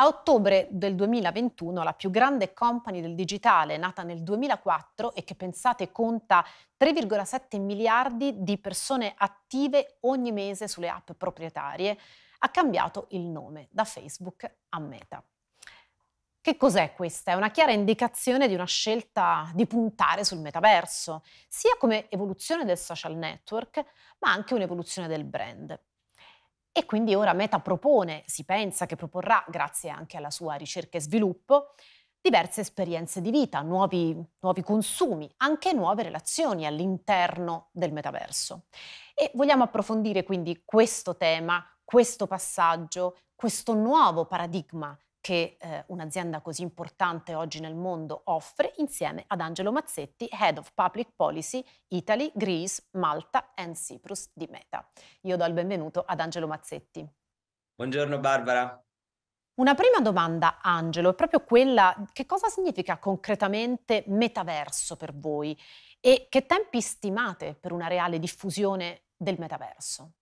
A ottobre del 2021 la più grande company del digitale, nata nel 2004 e che pensate conta 3,7 miliardi di persone attive ogni mese sulle app proprietarie, ha cambiato il nome da Facebook a Meta. Che cos'è questa? È una chiara indicazione di una scelta di puntare sul metaverso, sia come evoluzione del social network, ma anche un'evoluzione del brand. E quindi ora Meta propone, si pensa che proporrà, grazie anche alla sua ricerca e sviluppo, diverse esperienze di vita, nuovi, nuovi, consumi, anche nuove relazioni all'interno del metaverso. E vogliamo approfondire quindi questo tema, questo passaggio, questo nuovo paradigma che eh, un'azienda così importante oggi nel mondo offre insieme ad Angelo Mazzetti, Head of Public Policy Italy, Greece, Malta and Cyprus di Meta. Io do il benvenuto ad Angelo Mazzetti. Buongiorno Barbara. Una prima domanda, Angelo, è proprio quella che cosa significa concretamente metaverso per voi e che tempi stimate per una reale diffusione del metaverso?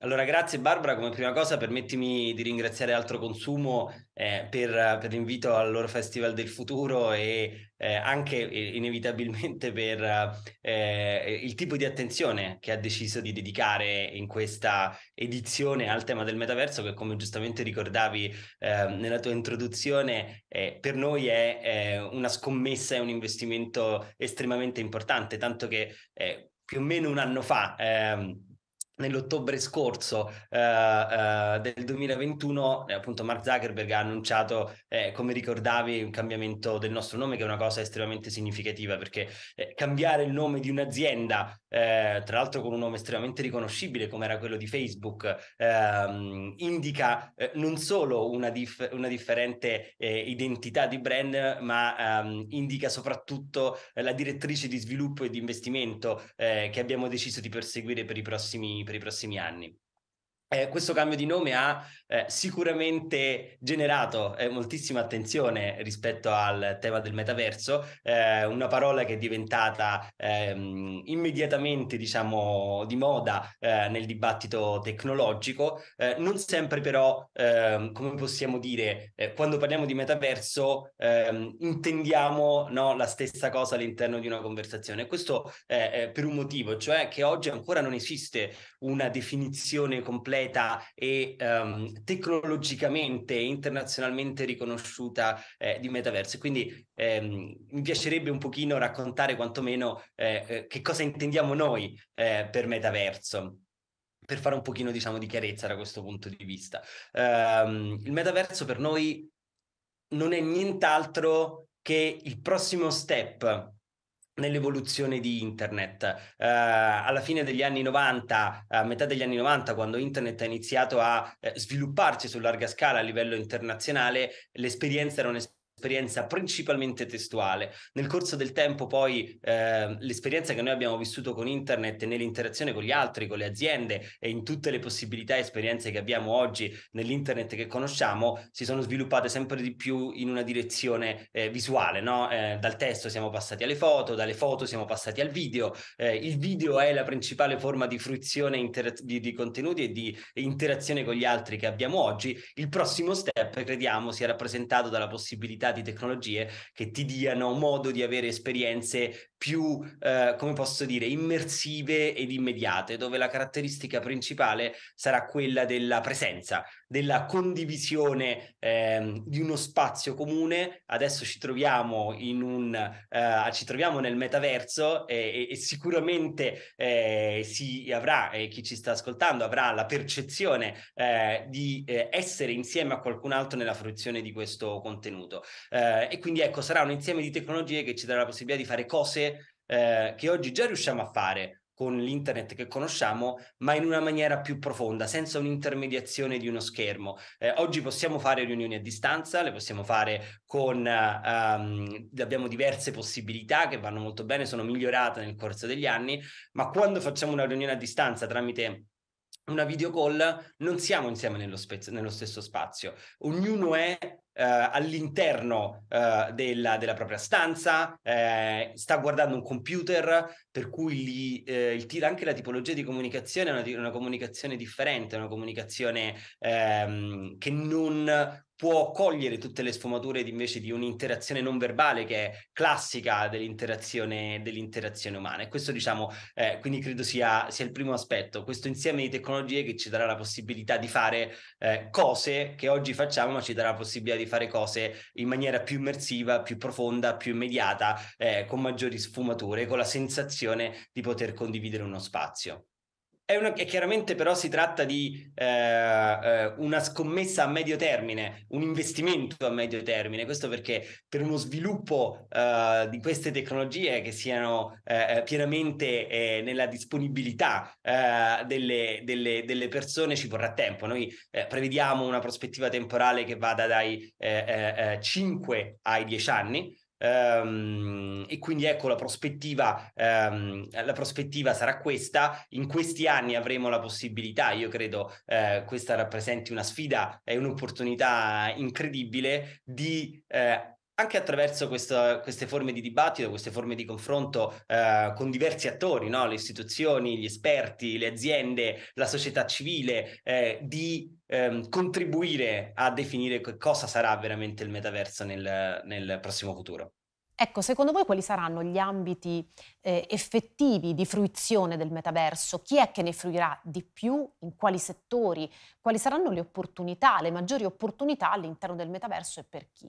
Allora, grazie Barbara. Come prima cosa permettimi di ringraziare Altro Consumo eh, per, per, l'invito al loro Festival del Futuro e eh, anche inevitabilmente per eh, il tipo di attenzione che ha deciso di dedicare in questa edizione al tema del metaverso che come giustamente ricordavi ehm, nella tua introduzione eh, per noi è, è una scommessa e un investimento estremamente importante, tanto che eh, più o meno un anno fa... Ehm, nell'ottobre scorso eh, eh, del 2021 eh, appunto Mark Zuckerberg ha annunciato eh, come ricordavi un cambiamento del nostro nome che è una cosa estremamente significativa perché eh, cambiare il nome di un'azienda eh, tra l'altro con un nome estremamente riconoscibile come era quello di Facebook ehm, indica non solo una, dif- una differente identità di brand ma ehm, indica soprattutto la direttrice di sviluppo e di investimento che abbiamo deciso di perseguire per i prossimi per i prossimi anni. Eh, questo cambio di nome ha eh, sicuramente generato eh, moltissima attenzione rispetto al tema del metaverso, eh, una parola che è diventata ehm, immediatamente diciamo, di moda eh, nel dibattito tecnologico, eh, non sempre però, ehm, come possiamo dire, quando parliamo di metaverso ehm, intendiamo no, la stessa cosa all'interno di una conversazione. Questo per un motivo, cioè che oggi ancora non esiste una definizione completa completa e um, tecnologicamente internazionalmente riconosciuta eh, di metaverso. Quindi ehm, mi piacerebbe un pochino raccontare quantomeno eh, eh, che cosa intendiamo noi eh, per metaverso per fare un pochino diciamo di chiarezza da questo punto di vista. Um, il metaverso per noi non è nient'altro che il prossimo step nell'evoluzione di internet. Eh, alla fine degli anni 90, a metà degli anni 90, quando internet ha iniziato a eh, svilupparsi su larga scala a livello internazionale, l'esperienza era un'esperienza esperienza principalmente testuale. Nel corso del tempo poi eh, l'esperienza che noi abbiamo vissuto con internet nell'interazione con gli altri, con le aziende e in tutte le possibilità e esperienze che abbiamo oggi nell'internet che conosciamo si sono sviluppate sempre di più in una direzione eh, visuale, no? eh, dal testo siamo passati alle foto, dalle foto siamo passati al video, eh, il video è la principale forma di fruizione intera- di, di contenuti e di interazione con gli altri che abbiamo oggi, il prossimo step crediamo sia rappresentato dalla possibilità possibilità di tecnologie che ti diano modo di avere esperienze più, eh, come posso dire, immersive ed immediate, dove la caratteristica principale sarà quella della presenza, della condivisione ehm, di uno spazio comune, adesso ci troviamo, un, eh, ci troviamo nel metaverso eh, e, e, sicuramente eh, si avrà, e chi ci sta ascoltando avrà la percezione eh, di eh, essere insieme a qualcun altro nella fruizione di questo contenuto. Eh, e quindi ecco, sarà un insieme di tecnologie che ci darà la possibilità di fare cose che oggi già riusciamo a fare, con l'internet che conosciamo, ma in una maniera più profonda, senza un'intermediazione di uno schermo. Eh, oggi possiamo fare riunioni a distanza, le possiamo fare con, um, abbiamo diverse possibilità che vanno molto bene, sono migliorate nel corso degli anni, ma quando facciamo una riunione a distanza tramite una video call non siamo insieme nello, spez- nello stesso spazio, ognuno è eh, all'interno eh, della, della, propria stanza, eh, sta guardando un computer, per cui gli, eh, il, anche la tipologia di comunicazione è una, una comunicazione differente, una comunicazione ehm, che non può cogliere tutte le sfumature di, invece di un'interazione non verbale che è classica dell'interazione, dell'interazione umana. E questo, diciamo, eh, quindi credo sia, sia, il primo aspetto, questo insieme di tecnologie che ci darà la possibilità di fare eh, cose che oggi facciamo, ma ci darà la possibilità di fare cose in maniera più immersiva, più profonda, più immediata, eh, con maggiori sfumature, con la sensazione di poter condividere uno spazio. È, una, è chiaramente però si tratta di eh, eh, una scommessa a medio termine, un investimento a medio termine, questo perché per uno sviluppo eh, di queste tecnologie che siano eh, eh, pienamente eh, nella disponibilità delle, delle, delle, persone ci vorrà tempo. Noi prevediamo una prospettiva temporale che vada dai 5 ai 10 anni. Um, e quindi ecco la prospettiva, um, la prospettiva sarà questa, in questi anni avremo la possibilità, io credo eh, questa rappresenti una sfida e un'opportunità incredibile di eh, anche attraverso questa, queste forme di dibattito, queste forme di confronto eh, con diversi attori, no? le istituzioni, gli esperti, le aziende, la società civile, eh, di ehm, contribuire a definire cosa sarà veramente il metaverso nel, nel prossimo futuro. Ecco, secondo voi quali saranno gli ambiti eh, effettivi di fruizione del metaverso? Chi è che ne fruirà di più? In quali settori? Quali saranno le opportunità, le maggiori opportunità all'interno del metaverso e per chi?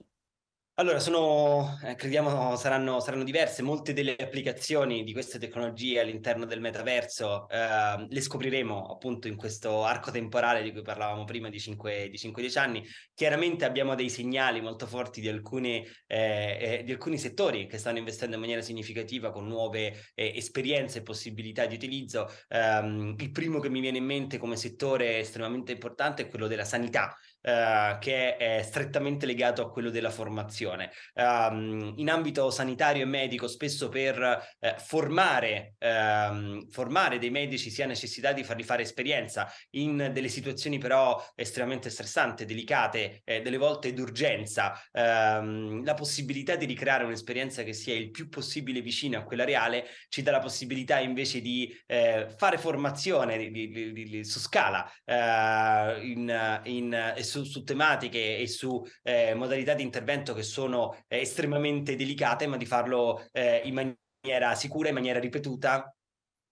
Allora, sono, eh, crediamo saranno, saranno, diverse, molte delle applicazioni di queste tecnologie all'interno del metaverso eh, le scopriremo appunto in questo arco temporale di cui parlavamo prima di 5-10 anni. Chiaramente abbiamo dei segnali molto forti di, alcune, eh, eh, di, alcuni settori che stanno investendo in maniera significativa con nuove eh, esperienze e possibilità di utilizzo. Ehm, il primo che mi viene in mente come settore estremamente importante è quello della sanità, eh, che è strettamente legato a quello della formazione formazione. Um, ehm, in ambito sanitario e medico, spesso per eh, formare, ehm, formare dei medici si ha necessità di farli fare esperienza in delle situazioni però estremamente stressanti, delicate, eh, delle volte d'urgenza. Ehm, la possibilità di ricreare un'esperienza che sia il più possibile vicina a quella reale ci dà la possibilità invece di eh, fare formazione di, di, di, su scala eh, in, in, su, su, tematiche e su eh, modalità di intervento che sono eh, estremamente delicate, ma di farlo eh, in maniera sicura, in maniera ripetuta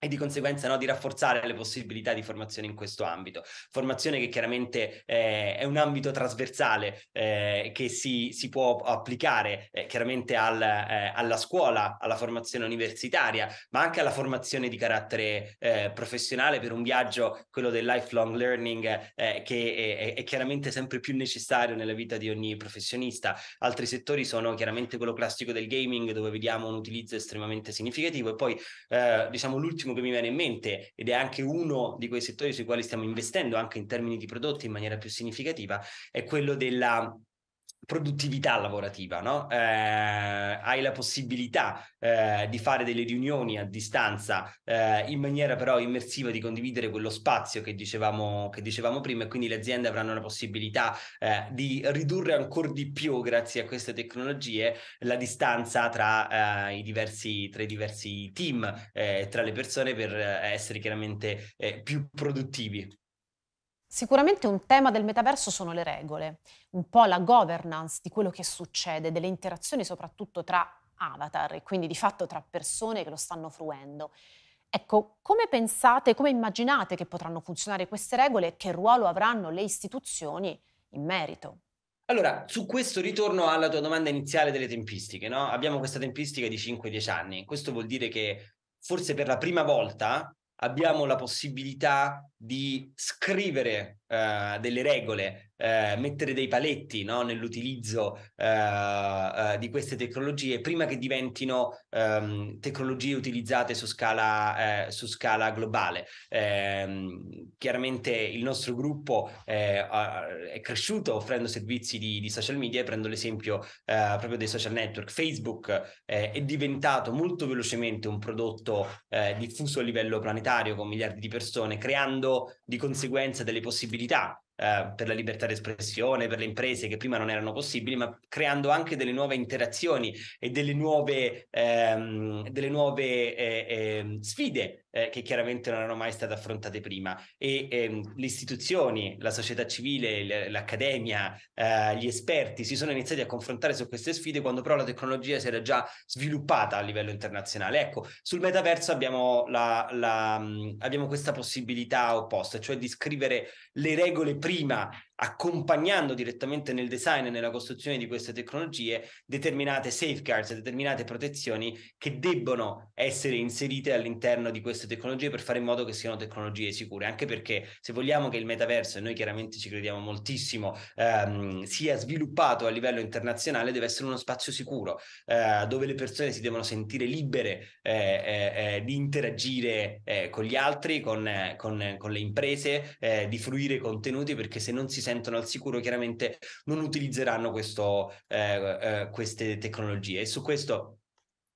e di conseguenza no, di rafforzare le possibilità di formazione in questo ambito. Formazione che chiaramente eh, è un ambito trasversale eh, che si, si, può applicare eh, chiaramente al, eh, alla scuola, alla formazione universitaria, ma anche alla formazione di carattere eh, professionale per un viaggio, quello del lifelong learning, eh, che è, è, chiaramente sempre più necessario nella vita di ogni professionista. Altri settori sono chiaramente quello classico del gaming, dove vediamo un utilizzo estremamente significativo, e poi diciamo l'ultimo primissimo che mi viene in mente ed è anche uno di quei settori sui quali stiamo investendo anche in termini di prodotti in maniera più significativa, è quello della produttività lavorativa, no? eh, hai la possibilità eh, di fare delle riunioni a distanza eh, in maniera però immersiva di condividere quello spazio che dicevamo, che dicevamo prima e quindi le aziende avranno la possibilità eh, di ridurre ancora di più grazie a queste tecnologie la distanza tra, eh, i, diversi, tra i diversi team, eh, tra le persone per essere chiaramente più produttivi. Sicuramente un tema del metaverso sono le regole, un po' la governance di quello che succede, delle interazioni soprattutto tra avatar e quindi di fatto tra persone che lo stanno fruendo. Ecco, come pensate, come immaginate che potranno funzionare queste regole e che ruolo avranno le istituzioni in merito? Allora, su questo ritorno alla tua domanda iniziale delle tempistiche, no? Abbiamo questa tempistica di 5-10 anni. Questo vuol dire che forse per la prima volta abbiamo la possibilità di scrivere uh, delle regole, eh, mettere dei paletti no, nell'utilizzo eh, eh, di queste tecnologie prima che diventino ehm, tecnologie utilizzate su scala, eh, su scala globale. Ehm, chiaramente il nostro gruppo eh, è cresciuto offrendo servizi di, di social media, prendo l'esempio proprio dei social network. Facebook è diventato molto velocemente un prodotto diffuso a livello planetario con miliardi di persone, creando di conseguenza delle possibilità eh, per la libertà d'espressione, per le imprese che prima non erano possibili, ma creando anche delle nuove interazioni e delle nuove, ehm, delle nuove eh, ehm, eh, sfide che chiaramente non erano mai state affrontate prima. E ehm, le istituzioni, la società civile, l'accademia, eh, gli esperti si sono iniziati a confrontare su queste sfide quando però la tecnologia si era già sviluppata a livello internazionale. Ecco, sul metaverso abbiamo, la, la, abbiamo questa possibilità opposta, cioè di scrivere le regole prima prima accompagnando direttamente nel design e nella costruzione di queste tecnologie determinate safeguards, determinate protezioni che debbono essere inserite all'interno di queste tecnologie per fare in modo che siano tecnologie sicure, anche perché se vogliamo che il metaverso, e noi chiaramente ci crediamo moltissimo, ehm, sia sviluppato a livello internazionale, deve essere uno spazio sicuro, eh, dove le persone si devono sentire libere eh, eh, eh di interagire eh, con gli altri, con, eh, con, con le imprese, di fruire contenuti, perché se non si sentono al sicuro chiaramente non utilizzeranno questo, eh, eh, queste tecnologie. E su questo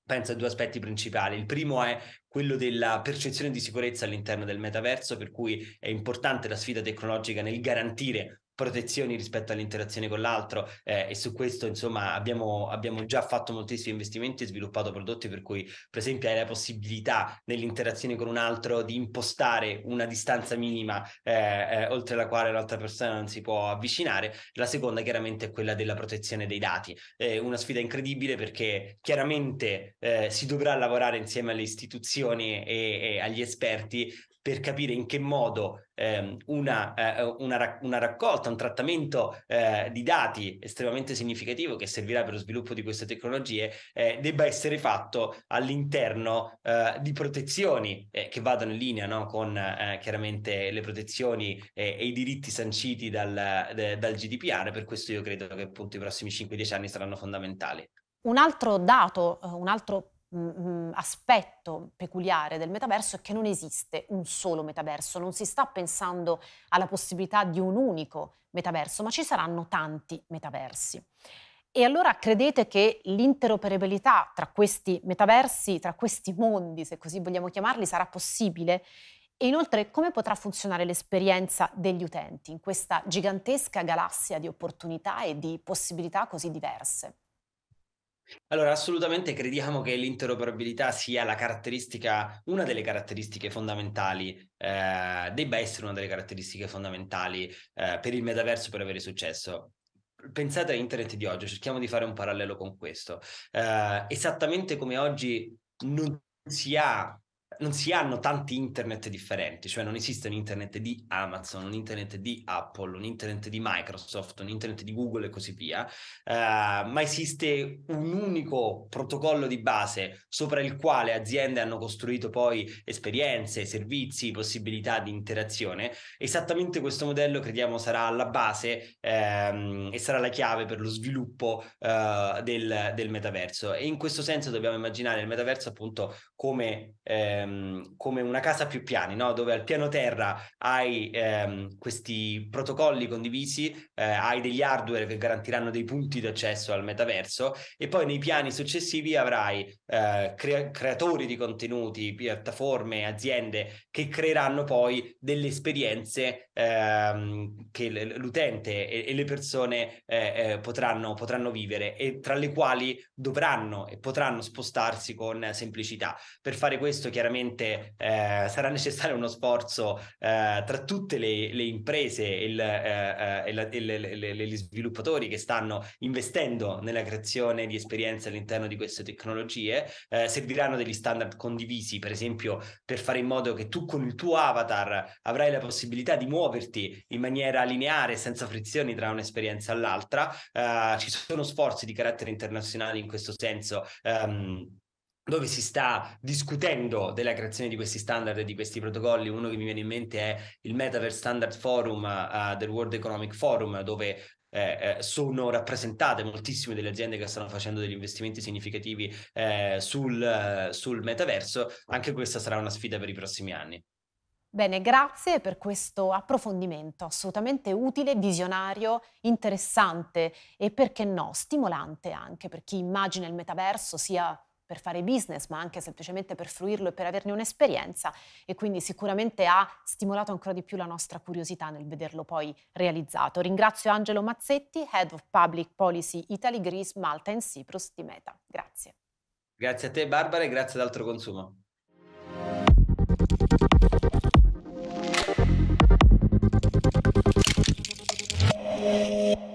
penso a due aspetti principali. Il primo è quello della percezione di sicurezza all'interno del metaverso, per cui è importante la sfida tecnologica nel garantire protezioni rispetto all'interazione con l'altro eh, e su questo insomma abbiamo, abbiamo, già fatto moltissimi investimenti e sviluppato prodotti per cui per esempio hai la possibilità nell'interazione con un altro di impostare una distanza minima eh, eh, oltre la quale l'altra persona non si può avvicinare la seconda chiaramente è quella della protezione dei dati eh, una sfida incredibile perché chiaramente eh, si dovrà lavorare insieme alle istituzioni e, e agli esperti per capire in che modo ehm, una, eh, eh una, una, raccolta, un trattamento eh, di dati estremamente significativo che servirà per lo sviluppo di queste tecnologie eh, debba essere fatto all'interno eh, di protezioni eh, che vadano in linea no? con chiaramente le protezioni e i diritti sanciti dal, de, dal GDPR. Per questo io credo che appunto i prossimi 5-10 anni saranno fondamentali. Un altro dato, un altro Mm, mm, aspetto peculiare del metaverso è che non esiste un solo metaverso, non si sta pensando alla possibilità di un unico metaverso, ma ci saranno tanti metaversi. E allora credete che l'interoperabilità tra questi metaversi, tra questi mondi, se così vogliamo chiamarli, sarà possibile? E inoltre come potrà funzionare l'esperienza degli utenti in questa gigantesca galassia di opportunità e di possibilità così diverse? Allora, assolutamente crediamo che l'interoperabilità sia la caratteristica, una delle caratteristiche fondamentali, eh, debba essere una delle caratteristiche fondamentali eh, per il metaverso per avere successo pensate a internet di oggi, cerchiamo di fare un parallelo con questo. Eh, esattamente come oggi non si ha non si hanno tanti internet differenti, cioè non esiste un internet di Amazon, un internet di Apple, un internet di Microsoft, un internet di Google e così via, uh, ma esiste un unico protocollo di base sopra il quale aziende hanno costruito poi esperienze, servizi, possibilità di interazione. Esattamente questo modello crediamo sarà la base ehm, e sarà la chiave per lo sviluppo eh, del, del metaverso e in questo senso dobbiamo immaginare il metaverso appunto come... Ehm, ehm, come una casa a più piani, no? dove al piano terra hai ehm, questi protocolli condivisi, eh, hai degli hardware che garantiranno dei punti d'accesso al metaverso e poi nei piani successivi avrai eh, crea- creatori di contenuti, piattaforme, aziende che creeranno poi delle esperienze ehm, che l- l'utente e-, e, le persone eh, eh, potranno, potranno vivere e tra le quali dovranno e potranno spostarsi con semplicità. Per fare questo chiaramente sicuramente eh, sarà necessario uno sforzo eh, tra tutte le, le imprese il, eh, eh e, gli sviluppatori che stanno investendo nella creazione di esperienze all'interno di queste tecnologie. Eh, serviranno degli standard condivisi, per esempio, per fare in modo che tu con il tuo avatar avrai la possibilità di muoverti in maniera lineare, senza frizioni tra un'esperienza all'altra. Eh, ci sono sforzi di carattere internazionale in questo senso. Um, dove si sta discutendo della creazione di questi standard e di questi protocolli. Uno che mi viene in mente è il Metaverse Standard Forum uh, del World Economic Forum, dove eh, eh, sono rappresentate moltissime delle aziende che stanno facendo degli investimenti significativi eh, sul, sul metaverso. Anche questa sarà una sfida per i prossimi anni. Bene, grazie per questo approfondimento assolutamente utile, visionario, interessante e perché no, stimolante anche per chi immagina il metaverso sia per fare business, ma anche semplicemente per fruirlo e per averne un'esperienza e quindi sicuramente ha stimolato ancora di più la nostra curiosità nel vederlo poi realizzato. Ringrazio Angelo Mazzetti, Head of Public Policy Italy, Greece, Malta e Cyprus di Meta. Grazie. Grazie a te Barbara e grazie ad Altro Consumo. Yeah.